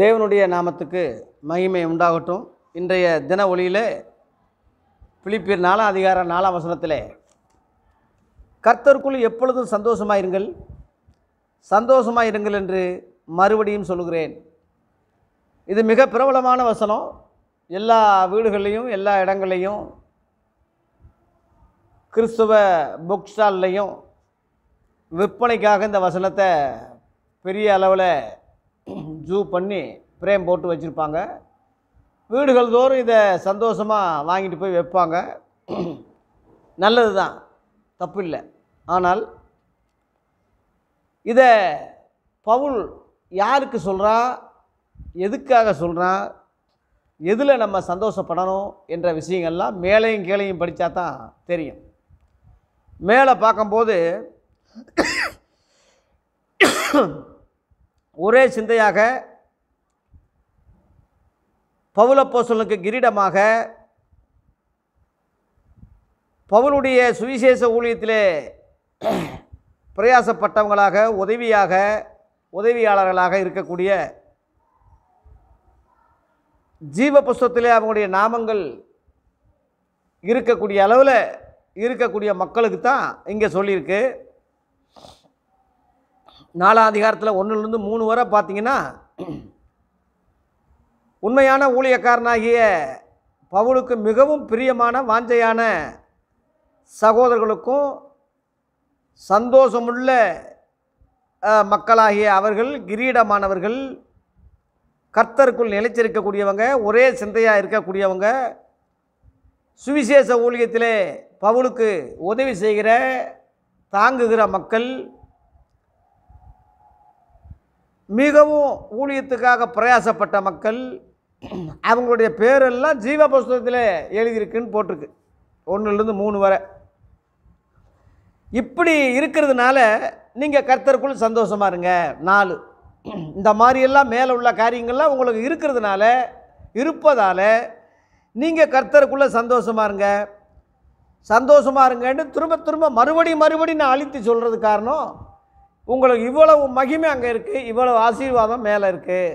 தேவனுடைய நாமத்துக்கு மகிமை உண்டாகட்டும் இன்றைய தின ஒளியில் பிலிப்பியர் நாலாம் அதிகார நாலாம் வசனத்தில் கர்த்தருக்குள் எப்பொழுதும் சந்தோஷமாயிருங்கள் இருங்கள் இருங்கள் என்று மறுபடியும் சொல்கிறேன் இது மிக பிரபலமான வசனம் எல்லா வீடுகளையும் எல்லா இடங்களையும் கிறிஸ்துவ புக் ஸ்டால்லையும் விற்பனைக்காக இந்த வசனத்தை பெரிய அளவில் ஜூ பண்ணி ஃப்ரேம் போட்டு வச்சுருப்பாங்க வீடுகள் தோறும் இதை சந்தோஷமாக வாங்கிட்டு போய் வைப்பாங்க நல்லது தான் தப்பு இல்லை ஆனால் இதை பவுல் யாருக்கு சொல்கிறா எதுக்காக சொல்கிறா எதில் நம்ம சந்தோஷப்படணும் என்ற விஷயங்கள்லாம் மேலையும் கீழையும் படித்தா தான் தெரியும் மேலே பார்க்கும்போது ஒரே சிந்தையாக பவுலப்போசலுக்கு கிரீடமாக பவுலுடைய சுவிசேஷ ஊழியத்திலே பிரயாசப்பட்டவங்களாக உதவியாக உதவியாளர்களாக இருக்கக்கூடிய ஜீவ புஸ்தத்திலே அவங்களுடைய நாமங்கள் இருக்கக்கூடிய அளவில் இருக்கக்கூடிய மக்களுக்கு தான் இங்கே சொல்லியிருக்கு நாலாம் அதிகாரத்தில் ஒன்றுலேருந்து மூணு வரை பார்த்தீங்கன்னா உண்மையான ஊழியக்காரனாகிய பவுலுக்கு மிகவும் பிரியமான வாஞ்சையான சகோதரர்களுக்கும் சந்தோஷமுள்ள மக்களாகிய அவர்கள் கிரீடமானவர்கள் கர்த்தருக்குள் நிலைச்சிருக்கக்கூடியவங்க ஒரே சிந்தையாக இருக்கக்கூடியவங்க சுவிசேஷ ஊழியத்திலே பவுலுக்கு உதவி செய்கிற தாங்குகிற மக்கள் மிகவும் ஊழியத்துக்காக பிரயாசப்பட்ட மக்கள் அவங்களுடைய பேரெல்லாம் ஜீவ புஸ்தகத்தில் எழுதியிருக்குன்னு போட்டிருக்கு ஒன்றுலேருந்து மூணு வரை இப்படி இருக்கிறதுனால நீங்கள் கர்த்தருக்குள் சந்தோஷமாக இருங்க நாலு இந்த மாதிரியெல்லாம் மேலே உள்ள காரியங்கள்லாம் உங்களுக்கு இருக்கிறதுனால இருப்பதால் நீங்கள் கர்த்தருக்குள்ளே சந்தோஷமாக இருங்க சந்தோஷமாக இருங்கன்னு திரும்ப திரும்ப மறுபடியும் மறுபடியும் நான் அழித்து சொல்கிறது காரணம் உங்களுக்கு இவ்வளவு மகிமை அங்கே இருக்குது இவ்வளவு ஆசீர்வாதம் மேலே இருக்குது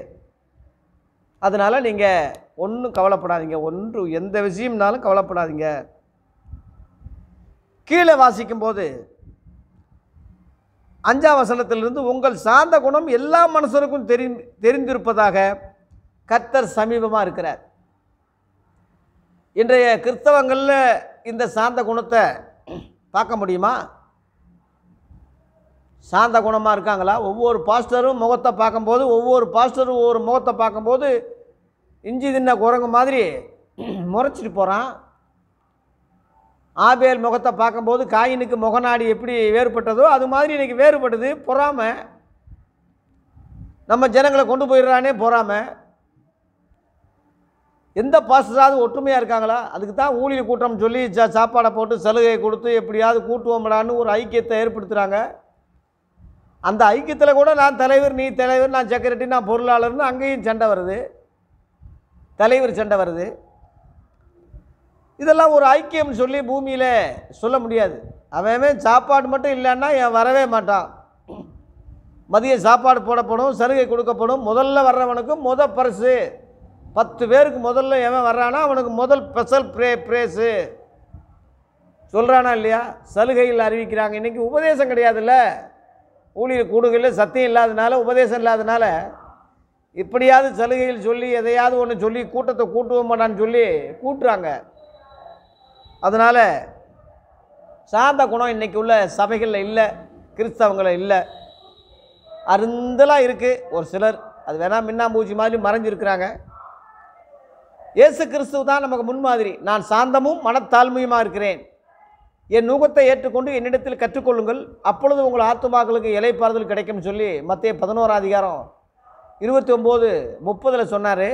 அதனால் நீங்கள் ஒன்றும் கவலைப்படாதீங்க ஒன்று எந்த விஷயம்னாலும் கவலைப்படாதீங்க கீழே வாசிக்கும்போது அஞ்சாம் வசனத்திலிருந்து உங்கள் சார்ந்த குணம் எல்லா மனுஷருக்கும் தெரி தெரிந்திருப்பதாக கர்த்தர் சமீபமாக இருக்கிறார் இன்றைய கிறிஸ்தவங்களில் இந்த சார்ந்த குணத்தை பார்க்க முடியுமா சாந்த குணமாக இருக்காங்களா ஒவ்வொரு பாஸ்டரும் முகத்தை பார்க்கும்போது ஒவ்வொரு பாஸ்டரும் ஒவ்வொரு முகத்தை பார்க்கும்போது இஞ்சி தின்ன குரங்கு மாதிரி முறைச்சிட்டு போகிறான் ஆபேல் முகத்தை பார்க்கும்போது காயினுக்கு முகநாடி எப்படி வேறுபட்டதோ அது மாதிரி இன்றைக்கி வேறுபட்டது பொறாமல் நம்ம ஜனங்களை கொண்டு போயிடுறானே பொறாமல் எந்த பாஸ்டராவது ஒற்றுமையாக இருக்காங்களா அதுக்கு தான் ஊழியர் கூட்டம் சொல்லி சா சாப்பாடை போட்டு சலுகை கொடுத்து எப்படியாவது கூட்டுவோம்டான்னு ஒரு ஐக்கியத்தை ஏற்படுத்துகிறாங்க அந்த ஐக்கியத்தில் கூட நான் தலைவர் நீ தலைவர் நான் செக்ரட்டரி நான் பொருளாளர்னு அங்கேயும் சண்டை வருது தலைவர் சண்டை வருது இதெல்லாம் ஒரு ஐக்கியம்னு சொல்லி பூமியில் சொல்ல முடியாது அவன் சாப்பாடு மட்டும் இல்லைன்னா என் வரவே மாட்டான் மதிய சாப்பாடு போடப்படும் சலுகை கொடுக்கப்படும் முதல்ல வர்றவனுக்கு முத பரிசு பத்து பேருக்கு முதல்ல எவன் வர்றானா அவனுக்கு முதல் ஸ்பெஷல் ப்ரே ப்ரேஸு சொல்கிறானா இல்லையா சலுகையில் அறிவிக்கிறாங்க இன்றைக்கி உபதேசம் கிடையாதுல்ல ஊழியர் கூடுகளில் சத்தியம் இல்லாதனால உபதேசம் இல்லாதனால இப்படியாவது சலுகைகள் சொல்லி எதையாவது ஒன்று சொல்லி கூட்டத்தை கூட்டுவோம் மாட்டான்னு சொல்லி கூட்டுறாங்க அதனால் சாந்த குணம் இன்றைக்கி உள்ள சபைகளில் இல்லை கிறிஸ்தவங்கள இல்லை அருந்தலாக இருக்குது ஒரு சிலர் அது வேணால் மின்னாம்பூச்சி மாதிரி மறைஞ்சிருக்கிறாங்க இயேசு கிறிஸ்துவ தான் நமக்கு முன்மாதிரி நான் சாந்தமும் மனத்தாழ்மையுமாக இருக்கிறேன் என் நூகத்தை ஏற்றுக்கொண்டு என்னிடத்தில் கற்றுக்கொள்ளுங்கள் அப்பொழுது உங்கள் ஆத்துமாக்களுக்கு இலைப்பாறுதல் கிடைக்கும் சொல்லி மத்திய பதினோரா அதிகாரம் இருபத்தி ஒம்பது முப்பதில் சொன்னார்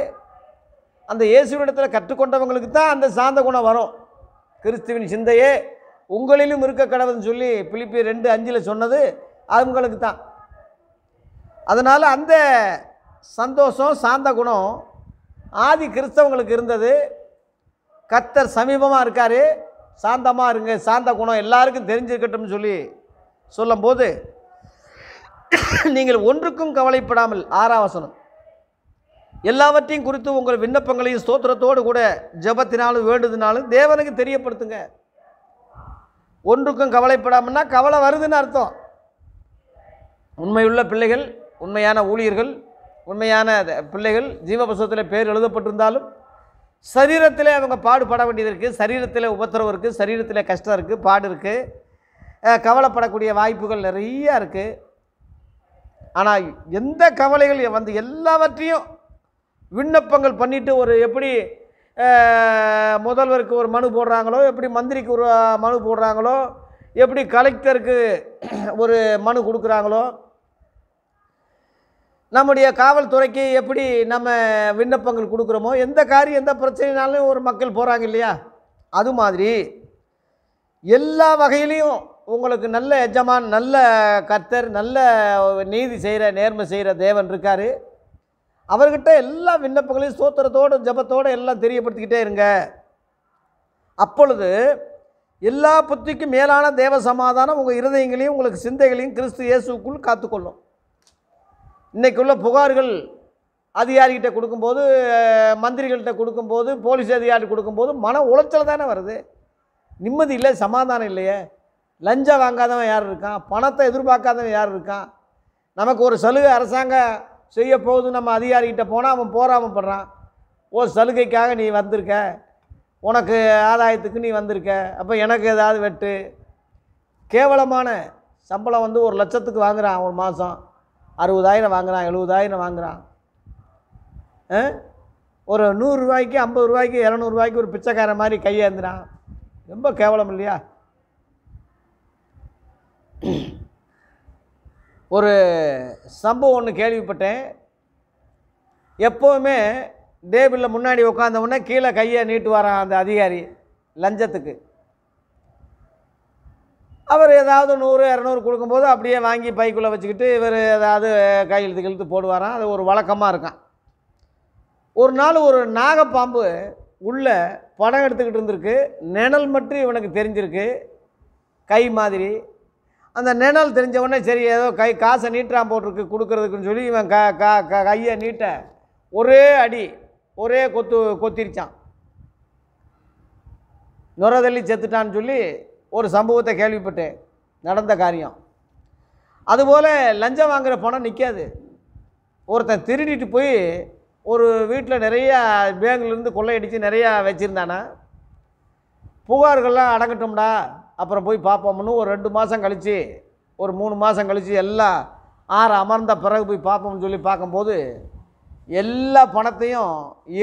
அந்த இயேசுவனிடத்தில் கற்றுக்கொண்டவங்களுக்கு தான் அந்த சாந்த குணம் வரும் கிறிஸ்துவின் சிந்தையே உங்களிலும் இருக்க கடவுள்னு சொல்லி பிலிப்பி ரெண்டு அஞ்சில் சொன்னது அவங்களுக்கு தான் அதனால் அந்த சந்தோஷம் சாந்த குணம் ஆதி கிறிஸ்தவங்களுக்கு இருந்தது கத்தர் சமீபமாக இருக்கார் சாந்தமாக இருங்க சாந்த குணம் எல்லாருக்கும் தெரிஞ்சிருக்கட்டும் சொல்லி சொல்லும்போது நீங்கள் ஒன்றுக்கும் கவலைப்படாமல் ஆறாவசனம் எல்லாவற்றையும் குறித்து உங்கள் விண்ணப்பங்களையும் ஸ்தோத்திரத்தோடு கூட ஜபத்தினாலும் வேண்டுதினாலும் தேவனுக்கு தெரியப்படுத்துங்க ஒன்றுக்கும் கவலைப்படாமல்னா கவலை வருதுன்னு அர்த்தம் உண்மையுள்ள பிள்ளைகள் உண்மையான ஊழியர்கள் உண்மையான பிள்ளைகள் ஜீவபசத்தில் பேர் எழுதப்பட்டிருந்தாலும் சரீரத்தில் அவங்க பாடுபட வேண்டியது இருக்குது சரீரத்தில் உபத்திரவம் இருக்குது சரீரத்தில் கஷ்டம் இருக்குது பாடு இருக்குது கவலைப்படக்கூடிய வாய்ப்புகள் நிறையா இருக்குது ஆனால் எந்த கவலைகள் வந்து எல்லாவற்றையும் விண்ணப்பங்கள் பண்ணிவிட்டு ஒரு எப்படி முதல்வருக்கு ஒரு மனு போடுறாங்களோ எப்படி மந்திரிக்கு ஒரு மனு போடுறாங்களோ எப்படி கலெக்டருக்கு ஒரு மனு கொடுக்குறாங்களோ நம்முடைய காவல்துறைக்கு எப்படி நம்ம விண்ணப்பங்கள் கொடுக்குறோமோ எந்த காரியம் எந்த பிரச்சனைனாலும் ஒரு மக்கள் போகிறாங்க இல்லையா அது மாதிரி எல்லா வகையிலையும் உங்களுக்கு நல்ல எஜமான் நல்ல கர்த்தர் நல்ல நீதி செய்கிற நேர்மை செய்கிற தேவன் இருக்கார் அவர்கிட்ட எல்லா விண்ணப்பங்களையும் சோத்திரத்தோடு ஜபத்தோடு எல்லாம் தெரியப்படுத்திக்கிட்டே இருங்க அப்பொழுது எல்லா புத்திக்கும் மேலான தேவ சமாதானம் உங்கள் இருதயங்களையும் உங்களுக்கு சிந்தைகளையும் கிறிஸ்து இயேசுக்குள் காத்துக்கொள்ளும் இன்றைக்குள்ள புகார்கள் அதிகாரிகிட்ட கொடுக்கும்போது மந்திரிகள்கிட்ட கொடுக்கும்போது போலீஸ் அதிகாரி கொடுக்கும்போது மன உளைச்சல் தானே வருது நிம்மதி இல்லை சமாதானம் இல்லையே லஞ்சம் வாங்காதவன் யார் இருக்கான் பணத்தை எதிர்பார்க்காதவன் யார் இருக்கான் நமக்கு ஒரு சலுகை அரசாங்கம் செய்ய போகுது நம்ம அதிகாரிகிட்ட போனால் அவன் போராமப்படுறான் படுறான் சலுகைக்காக நீ வந்திருக்க உனக்கு ஆதாயத்துக்கு நீ வந்திருக்க அப்போ எனக்கு ஏதாவது வெட்டு கேவலமான சம்பளம் வந்து ஒரு லட்சத்துக்கு வாங்குகிறான் ஒரு மாதம் அறுபதாயிரம் வாங்குகிறான் எழுபதாயிரம் வாங்குகிறான் ஒரு நூறுரூவாய்க்கு ஐம்பது ரூபாய்க்கு இரநூறுவாய்க்கு ஒரு பிச்சைக்காரன் மாதிரி கையேந்துறான் ரொம்ப கேவலம் இல்லையா ஒரு சம்பவம் ஒன்று கேள்விப்பட்டேன் எப்போவுமே டேபிளில் முன்னாடி உட்காந்தவுடனே கீழே கையை நீட்டு வரான் அந்த அதிகாரி லஞ்சத்துக்கு அவர் ஏதாவது நூறு இரநூறு கொடுக்கும்போது அப்படியே வாங்கி பைக்குள்ளே வச்சுக்கிட்டு இவர் ஏதாவது கையெழுத்து கழுத்து போடுவாராம் அது ஒரு வழக்கமாக இருக்கான் ஒரு நாள் ஒரு நாகப்பாம்பு உள்ளே படம் எடுத்துக்கிட்டு இருந்திருக்கு நிணல் மட்டும் இவனுக்கு தெரிஞ்சிருக்கு கை மாதிரி அந்த நிணல் தெரிஞ்ச உடனே சரி ஏதோ கை காசை நீட்டாக போட்டிருக்கு கொடுக்குறதுக்குன்னு சொல்லி இவன் க க க கையை நீட்ட ஒரே அடி ஒரே கொத்து கொத்திருச்சான் நுர செத்துட்டான்னு சொல்லி ஒரு சம்பவத்தை கேள்விப்பட்டேன் நடந்த காரியம் அதுபோல் லஞ்சம் வாங்குகிற பணம் நிற்காது ஒருத்தன் திருடிட்டு போய் ஒரு வீட்டில் நிறையா பேங்க்லேருந்து கொள்ளையடித்து நிறையா வச்சுருந்தானா புகார்கள்லாம் அடங்கட்டும்டா அப்புறம் போய் பார்ப்போம்னு ஒரு ரெண்டு மாதம் கழித்து ஒரு மூணு மாதம் கழித்து எல்லாம் ஆறு அமர்ந்த பிறகு போய் பார்ப்போம்னு சொல்லி பார்க்கும்போது எல்லா பணத்தையும்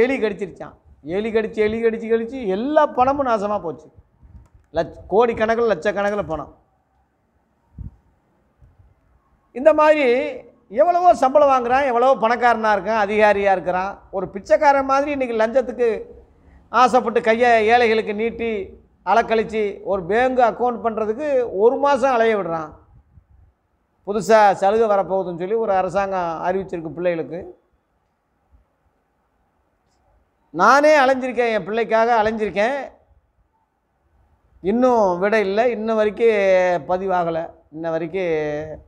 எலி கடிச்சிருச்சான் எலி கடித்து எலி கடித்து கழித்து எல்லா பணமும் நாசமாக போச்சு லட்ச கோடிக்கணக்கில் லட்சக்கணக்கில் பணம் இந்த மாதிரி எவ்வளவோ சம்பளம் வாங்குகிறான் எவ்வளவோ பணக்காரனாக இருக்கான் அதிகாரியாக இருக்கிறான் ஒரு பிச்சைக்காரன் மாதிரி இன்றைக்கி லஞ்சத்துக்கு ஆசைப்பட்டு கையை ஏழைகளுக்கு நீட்டி அலக்கழித்து ஒரு பேங்கு அக்கௌண்ட் பண்ணுறதுக்கு ஒரு மாதம் அலைய விடுறான் புதுசாக சலுகை வரப்போகுதுன்னு சொல்லி ஒரு அரசாங்கம் அறிவிச்சிருக்கு பிள்ளைகளுக்கு நானே அலைஞ்சிருக்கேன் என் பிள்ளைக்காக அலைஞ்சிருக்கேன் இன்னும் விட இல்லை இன்ன வரைக்கும் பதிவாகலை இன்ன வரைக்கும்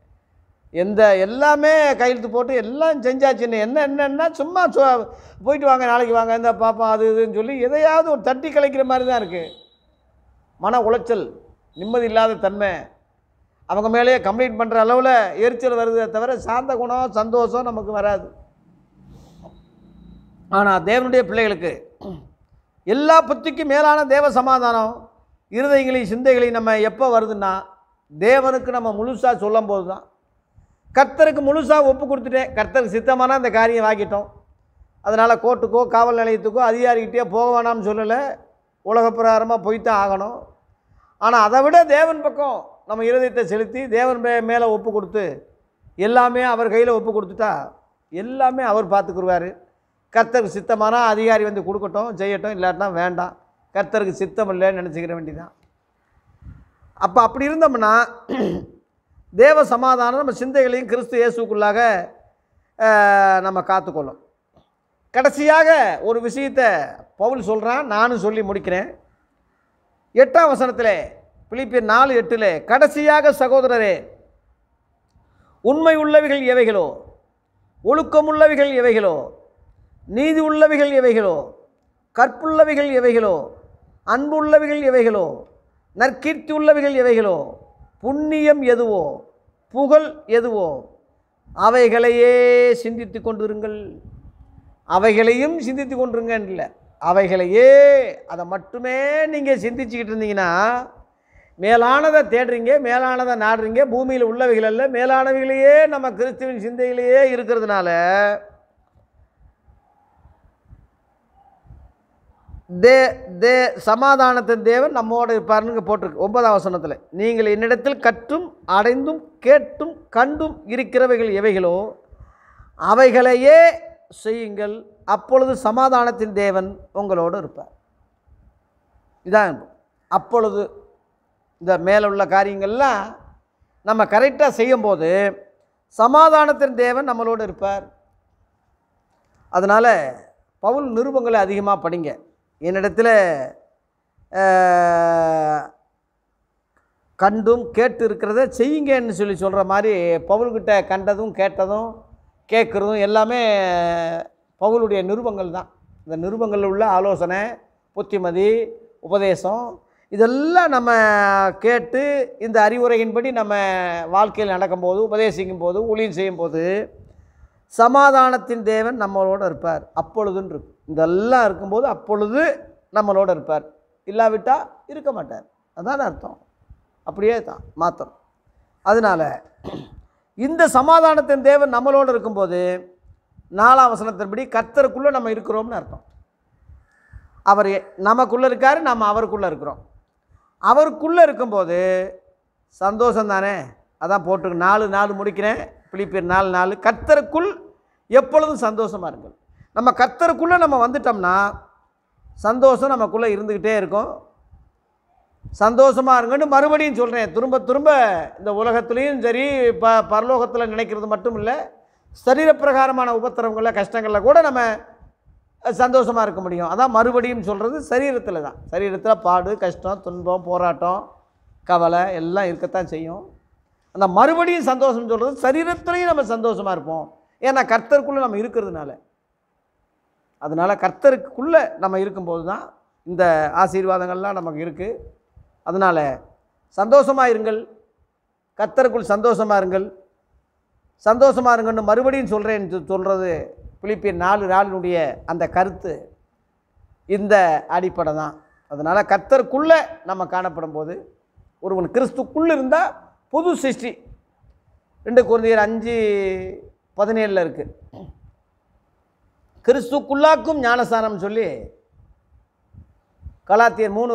எந்த எல்லாமே கையெழுத்து போட்டு எல்லாம் செஞ்சாச்சுன்னு என்ன என்னென்னா சும்மா சொ போயிட்டு வாங்க நாளைக்கு வாங்க இந்த பாப்பா அது இதுன்னு சொல்லி எதையாவது ஒரு தட்டி கலைக்கிற மாதிரி தான் இருக்குது மன உளைச்சல் நிம்மதி இல்லாத தன்மை அவங்க மேலேயே கம்ப்ளீட் பண்ணுற அளவில் எரிச்சல் வருதே தவிர சாந்த குணம் சந்தோஷம் நமக்கு வராது ஆனால் தேவனுடைய பிள்ளைகளுக்கு எல்லா புத்திக்கும் மேலான தேவ சமாதானம் இருதயங்களையும் சிந்தைகளையும் நம்ம எப்போ வருதுன்னா தேவனுக்கு நம்ம முழுசாக சொல்லும் போது தான் கர்த்தருக்கு முழுசாக ஒப்பு கொடுத்துட்டேன் கர்த்தருக்கு சித்தமான அந்த காரியம் வாங்கிட்டோம் அதனால் கோர்ட்டுக்கோ காவல் நிலையத்துக்கோ அதிகாரிக்கிட்டே போக வேணாம்னு சொல்லலை உலக பிரகாரமாக போய் ஆகணும் ஆனால் அதை விட தேவன் பக்கம் நம்ம இருதயத்தை செலுத்தி தேவன் மே மேலே ஒப்பு கொடுத்து எல்லாமே அவர் கையில் ஒப்பு கொடுத்துட்டா எல்லாமே அவர் பார்த்துக்குருவார் கர்த்தருக்கு சித்தமான அதிகாரி வந்து கொடுக்கட்டும் செய்யட்டும் இல்லாட்டினா வேண்டாம் கர்த்தருக்கு சித்தம் இல்லைன்னு நினச்சிக்கிற வேண்டிதான் அப்போ அப்படி இருந்தோம்னா தேவ சமாதானம் நம்ம சிந்தைகளையும் கிறிஸ்து இயேசுக்குள்ளாக நம்ம காத்துக்கொள்ளும் கடைசியாக ஒரு விஷயத்தை பவுல் சொல்கிறான் நானும் சொல்லி முடிக்கிறேன் எட்டாம் வசனத்தில் பிளிப்பி நாலு எட்டில் கடைசியாக சகோதரரே உண்மை உள்ளவைகள் எவைகளோ ஒழுக்கம் உள்ளவைகள் எவைகளோ நீதி உள்ளவைகள் எவைகளோ கற்புள்ளவைகள் எவைகளோ அன்புள்ளவைகள் எவைகளோ நற்கீர்த்தி உள்ளவைகள் எவைகளோ புண்ணியம் எதுவோ புகழ் எதுவோ அவைகளையே சிந்தித்து கொண்டிருங்கள் அவைகளையும் சிந்தித்து கொண்டிருங்கன்னு இல்லை அவைகளையே அதை மட்டுமே நீங்கள் சிந்திச்சுக்கிட்டு இருந்தீங்கன்னா மேலானதை தேடுறீங்க மேலானதை நாடுறீங்க பூமியில் உள்ளவைகள் அல்ல மேலானவைகளையே நம்ம கிறிஸ்துவின் சிந்தையிலேயே இருக்கிறதுனால தே தே சமாதானத்தின் தேவன் நம்மோடு இருப்பாருன்னு போட்டிருக்கு ஒன்பதாம் வசனத்தில் நீங்கள் என்னிடத்தில் கற்றும் அடைந்தும் கேட்டும் கண்டும் இருக்கிறவைகள் எவைகளோ அவைகளையே செய்யுங்கள் அப்பொழுது சமாதானத்தின் தேவன் உங்களோடு இருப்பார் இதான் அப்பொழுது இந்த மேலே உள்ள காரியங்கள்லாம் நம்ம கரெக்டாக செய்யும்போது சமாதானத்தின் தேவன் நம்மளோடு இருப்பார் அதனால் பவுல் நிருபங்களை அதிகமாக படிங்க என்னிடத்தில் கண்டும் கேட்டு இருக்கிறத செய்யுங்கன்னு சொல்லி சொல்கிற மாதிரி பவுல்கிட்ட கண்டதும் கேட்டதும் கேட்குறதும் எல்லாமே பவுலுடைய நிருபங்கள் தான் இந்த நிருபங்களில் உள்ள ஆலோசனை புத்திமதி உபதேசம் இதெல்லாம் நம்ம கேட்டு இந்த அறிவுரையின்படி நம்ம வாழ்க்கையில் நடக்கும்போது உபதேசிக்கும் போது ஊழியம் செய்யும் போது சமாதானத்தின் தேவன் நம்மளோடு இருப்பார் அப்பொழுதுன்னு இருக்கும் இதெல்லாம் இருக்கும்போது அப்பொழுது நம்மளோட இருப்பார் இல்லாவிட்டால் இருக்க மாட்டார் அதான் அர்த்தம் அப்படியே தான் மாத்திரம் அதனால் இந்த சமாதானத்தின் தேவன் நம்மளோடு இருக்கும்போது நாலாம் வசனத்தின்படி கர்த்தருக்குள்ளே நம்ம இருக்கிறோம்னு அர்த்தம் அவர் நமக்குள்ளே இருக்கார் நம்ம அவருக்குள்ளே இருக்கிறோம் அவருக்குள்ளே இருக்கும்போது சந்தோஷம் தானே அதான் போட்டு நாலு நாலு முடிக்கிறேன் பிலிப்பியர் நாலு நாலு கர்த்தருக்குள் எப்பொழுதும் சந்தோஷமாக இருக்குது நம்ம கர்த்தருக்குள்ளே நம்ம வந்துட்டோம்னா சந்தோஷம் நமக்குள்ளே இருந்துக்கிட்டே இருக்கும் சந்தோஷமாக இருங்கன்னு மறுபடியும் சொல்கிறேன் திரும்ப திரும்ப இந்த உலகத்துலேயும் சரி ப பரலோகத்தில் நினைக்கிறது மட்டும் இல்லை சரீரப்பிரகாரமான உபத்திரங்களில் கஷ்டங்களில் கூட நம்ம சந்தோஷமாக இருக்க முடியும் அதான் மறுபடியும் சொல்கிறது சரீரத்தில் தான் சரீரத்தில் பாடு கஷ்டம் துன்பம் போராட்டம் கவலை எல்லாம் இருக்கத்தான் செய்யும் அந்த மறுபடியும் சந்தோஷம் சொல்கிறது சரீரத்துலேயும் நம்ம சந்தோஷமாக இருப்போம் ஏன்னா கர்த்தருக்குள்ளே நம்ம இருக்கிறதுனால அதனால் கர்த்தருக்குள்ளே நம்ம இருக்கும்போது தான் இந்த ஆசீர்வாதங்கள்லாம் நமக்கு இருக்குது அதனால் சந்தோஷமாக இருங்கள் கர்த்தருக்குள் சந்தோஷமாக இருங்கள் சந்தோஷமாக இருங்கன்னு மறுபடியும் சொல்கிறேன் சொல்கிறது பிலிப்பியன் நாலு நாளினுடைய அந்த கருத்து இந்த அடிப்படை தான் அதனால் கர்த்தருக்குள்ளே நம்ம காணப்படும் போது ஒருவன் கிறிஸ்துக்குள்ளே இருந்தால் புது சிருஷ்டி ரெண்டு குழந்தையர் அஞ்சு பதினேழில் இருக்குது கிறிஸ்துக்குள்ளாக்கும் ஞானஸ்தானம் சொல்லி கலாத்தியர் மூணு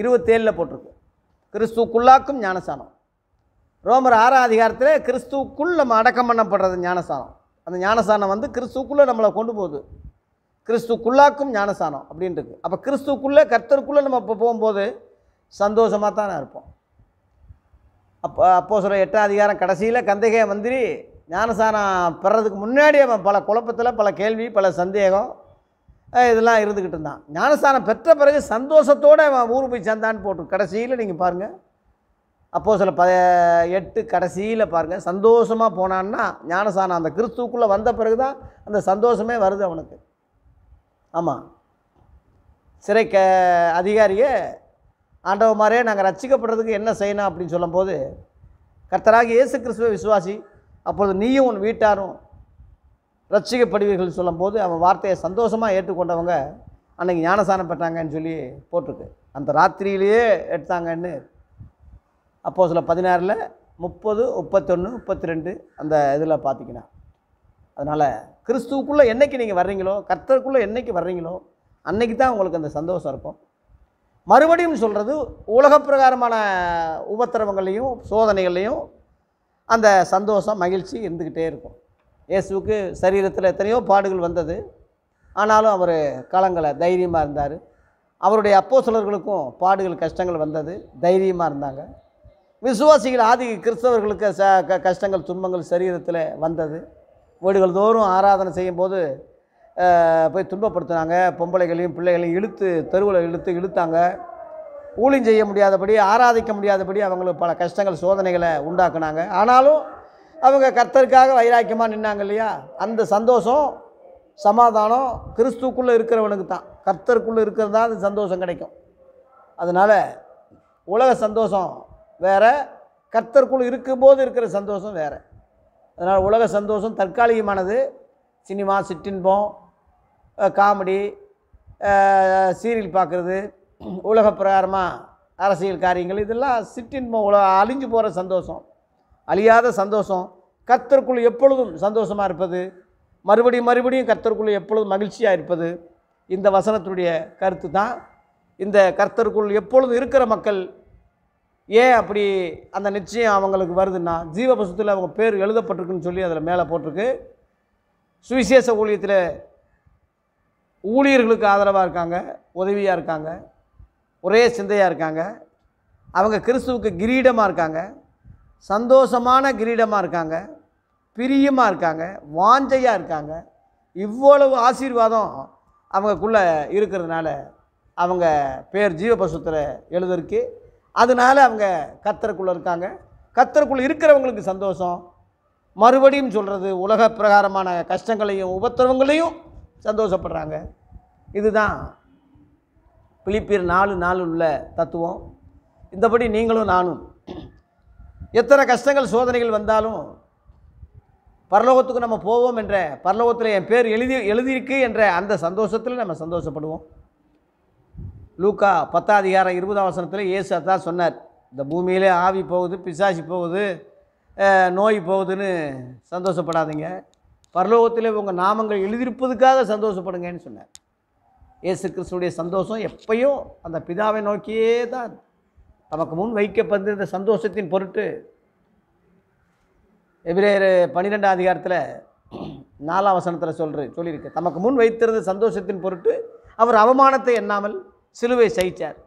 இருபத்தேழில் போட்டிருக்கு கிறிஸ்துக்குள்ளாக்கும் ஞானஸ்தானம் ரோமர் ஆறாம் அதிகாரத்தில் கிறிஸ்துக்குள் நம்ம அடக்கம் பண்ணப்படுறது ஞானஸ்தானம் அந்த ஞானஸ்தானம் வந்து கிறிஸ்துக்குள்ளே நம்மளை கொண்டு போகுது கிறிஸ்துக்குள்ளாக்கும் ஞானஸ்தானம் அப்படின்ட்டு அப்போ கிறிஸ்துக்குள்ளே கர்த்தருக்குள்ளே நம்ம இப்போ போகும்போது சந்தோஷமாக தானே இருப்போம் அப்போ அப்போ சொல்கிற எட்டாம் அதிகாரம் கடைசியில் கந்தகையை மந்திரி ஞானசானம் பெறதுக்கு முன்னாடி அவன் பல குழப்பத்தில் பல கேள்வி பல சந்தேகம் இதெல்லாம் இருந்துக்கிட்டு இருந்தான் ஞானஸ்தானம் பெற்ற பிறகு சந்தோஷத்தோடு அவன் ஊர் போய் சேர்ந்தான்னு போட்டு கடைசியில் நீங்கள் பாருங்கள் அப்போ சில ப எட்டு கடைசியில் பாருங்கள் சந்தோஷமாக போனான்னா ஞானசானம் அந்த கிறிஸ்துக்குள்ளே வந்த பிறகு தான் அந்த சந்தோஷமே வருது அவனுக்கு ஆமாம் சிறை க அதிகாரியே ஆண்டவ மாதிரியே நாங்கள் ரசிக்கப்படுறதுக்கு என்ன செய்யணும் அப்படின்னு சொல்லும்போது கர்த்தராக இயேசு கிறிஸ்துவ விசுவாசி அப்பொழுது நீயும் உன் வீட்டாரும் ரட்சிக்கப்படுவீர்கள் சொல்லும்போது அவன் வார்த்தையை சந்தோஷமாக ஏற்றுக்கொண்டவங்க அன்றைக்கி ஞானசானம் பெற்றாங்கன்னு சொல்லி போட்டிருக்கு அந்த ராத்திரியிலேயே எடுத்தாங்கன்னு அப்போது சில பதினாறில் முப்பது முப்பத்தொன்று முப்பத்தி ரெண்டு அந்த இதில் பார்த்தீங்கன்னா அதனால் கிறிஸ்துவுக்குள்ளே என்றைக்கு நீங்கள் வர்றீங்களோ கர்த்தருக்குள்ளே என்றைக்கு வர்றீங்களோ அன்றைக்கி தான் உங்களுக்கு அந்த சந்தோஷம் இருக்கும் மறுபடியும் சொல்கிறது உலக பிரகாரமான உபத்திரவங்களையும் சோதனைகளையும் அந்த சந்தோஷம் மகிழ்ச்சி இருந்துக்கிட்டே இருக்கும் இயேசுக்கு சரீரத்தில் எத்தனையோ பாடுகள் வந்தது ஆனாலும் அவர் காலங்களை தைரியமாக இருந்தார் அவருடைய அப்போ சிலர்களுக்கும் பாடுகள் கஷ்டங்கள் வந்தது தைரியமாக இருந்தாங்க விசுவாசிகள் ஆதி கிறிஸ்தவர்களுக்கு ச க கஷ்டங்கள் துன்பங்கள் சரீரத்தில் வந்தது வீடுகள் தோறும் ஆராதனை செய்யும்போது போய் துன்பப்படுத்தினாங்க பொம்பளைகளையும் பிள்ளைகளையும் இழுத்து தெருவில் இழுத்து இழுத்தாங்க ஊழியம் செய்ய முடியாதபடி ஆராதிக்க முடியாதபடி அவங்களுக்கு பல கஷ்டங்கள் சோதனைகளை உண்டாக்குனாங்க ஆனாலும் அவங்க கர்த்தருக்காக வைராக்கியமாக நின்னாங்க இல்லையா அந்த சந்தோஷம் சமாதானம் கிறிஸ்துக்குள்ளே இருக்கிறவனுக்கு தான் கர்த்தருக்குள்ளே இருக்கிறது தான் அது சந்தோஷம் கிடைக்கும் அதனால் உலக சந்தோஷம் வேறு கர்த்தருக்குள்ளே இருக்கும்போது இருக்கிற சந்தோஷம் வேறு அதனால் உலக சந்தோஷம் தற்காலிகமானது சினிமா சிற்றின்பம் காமெடி சீரியல் பார்க்குறது உலக பிரகாரமாக அரசியல் காரியங்கள் இதெல்லாம் சிட்டின் உலக அழிஞ்சு போகிற சந்தோஷம் அழியாத சந்தோஷம் கத்தருக்குள் எப்பொழுதும் சந்தோஷமாக இருப்பது மறுபடியும் மறுபடியும் கர்த்தருக்குள் எப்பொழுதும் மகிழ்ச்சியாக இருப்பது இந்த வசனத்துடைய கருத்து தான் இந்த கர்த்தருக்குள் எப்பொழுதும் இருக்கிற மக்கள் ஏன் அப்படி அந்த நிச்சயம் அவங்களுக்கு வருதுன்னா ஜீவபசத்தில் அவங்க பேர் எழுதப்பட்டிருக்குன்னு சொல்லி அதில் மேலே போட்டிருக்கு சுவிசேஷ ஊழியத்தில் ஊழியர்களுக்கு ஆதரவாக இருக்காங்க உதவியாக இருக்காங்க ஒரே சிந்தையாக இருக்காங்க அவங்க கிறிஸ்துவுக்கு கிரீடமாக இருக்காங்க சந்தோஷமான கிரீடமாக இருக்காங்க பிரியமாக இருக்காங்க வாஞ்சையாக இருக்காங்க இவ்வளவு ஆசீர்வாதம் அவங்கக்குள்ளே இருக்கிறதுனால அவங்க பேர் ஜீவபசுத்திர எழுதுருக்கு அதனால் அவங்க கத்தருக்குள்ளே இருக்காங்க கத்தருக்குள்ளே இருக்கிறவங்களுக்கு சந்தோஷம் மறுபடியும் சொல்கிறது உலக பிரகாரமான கஷ்டங்களையும் உபத்திரவங்களையும் சந்தோஷப்படுறாங்க இதுதான் பிலிப்பியர் நாலு நாலு உள்ள தத்துவம் இந்தபடி நீங்களும் நானும் எத்தனை கஷ்டங்கள் சோதனைகள் வந்தாலும் பரலோகத்துக்கு நம்ம போவோம் என்ற பரலோகத்தில் என் பேர் எழுதி எழுதியிருக்கு என்ற அந்த சந்தோஷத்தில் நம்ம சந்தோஷப்படுவோம் லூக்கா பத்தாதிகாரம் இருபதாம் வசனத்தில் இயேசு அதான் சொன்னார் இந்த பூமியிலே ஆவி போகுது பிசாசி போகுது நோய் போகுதுன்னு சந்தோஷப்படாதீங்க பரலோகத்தில் உங்கள் நாமங்கள் எழுதியிருப்பதுக்காக சந்தோஷப்படுங்கன்னு சொன்னார் இயேசு கிறிஸ்துடைய சந்தோஷம் எப்பையும் அந்த பிதாவை நோக்கியே தான் நமக்கு முன் வைக்கப்பட்டிருந்த சந்தோஷத்தின் பொருட்டு எபிரேயர் பன்னிரெண்டாம் அதிகாரத்தில் நாலாம் வசனத்தில் சொல்கிற சொல்லியிருக்கு தமக்கு முன் வைத்திருந்த சந்தோஷத்தின் பொருட்டு அவர் அவமானத்தை எண்ணாமல் சிலுவை சகித்தார்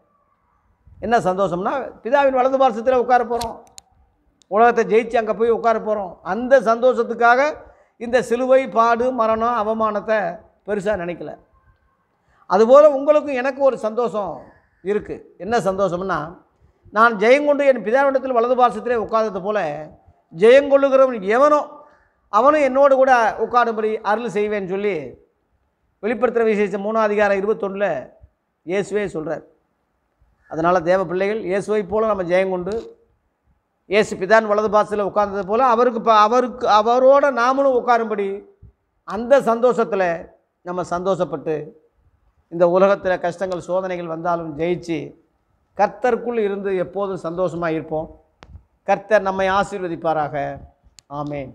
என்ன சந்தோஷம்னா பிதாவின் வலது பாரசத்தில் உட்கார போகிறோம் உலகத்தை ஜெயிச்சு அங்கே போய் உட்கார போகிறோம் அந்த சந்தோஷத்துக்காக இந்த சிலுவை பாடு மரணம் அவமானத்தை பெருசாக நினைக்கல அதுபோல் உங்களுக்கும் எனக்கும் ஒரு சந்தோஷம் இருக்குது என்ன சந்தோஷம்னா நான் ஜெயங்கொண்டு என் பிதாவிடத்தில் வலது பாசத்திலே உட்காந்தது போல் ஜெயங்கொள்ளுகிறவன் எவனோ அவனும் என்னோடு கூட உட்காரும்படி அருள் செய்வேன்னு சொல்லி வெளிப்படுத்துகிற விசேஷம் மூணாம் அதிகாரம் இருபத்தொன்னில் இயேசுவே சொல்கிறார் அதனால் தேவ பிள்ளைகள் இயேசுவை போல் நம்ம ஜெயங்கொண்டு இயேசு பிதான் வலது பாசத்தில் உட்கார்ந்தது போல் அவருக்கு இப்போ அவருக்கு அவரோட நாமளும் உட்காரும்படி அந்த சந்தோஷத்தில் நம்ம சந்தோஷப்பட்டு இந்த உலகத்தில் கஷ்டங்கள் சோதனைகள் வந்தாலும் ஜெயிச்சு கர்த்தருக்குள் இருந்து எப்போதும் சந்தோஷமாக இருப்போம் கர்த்தர் நம்மை ஆசீர்வதிப்பாராக ஆமேன்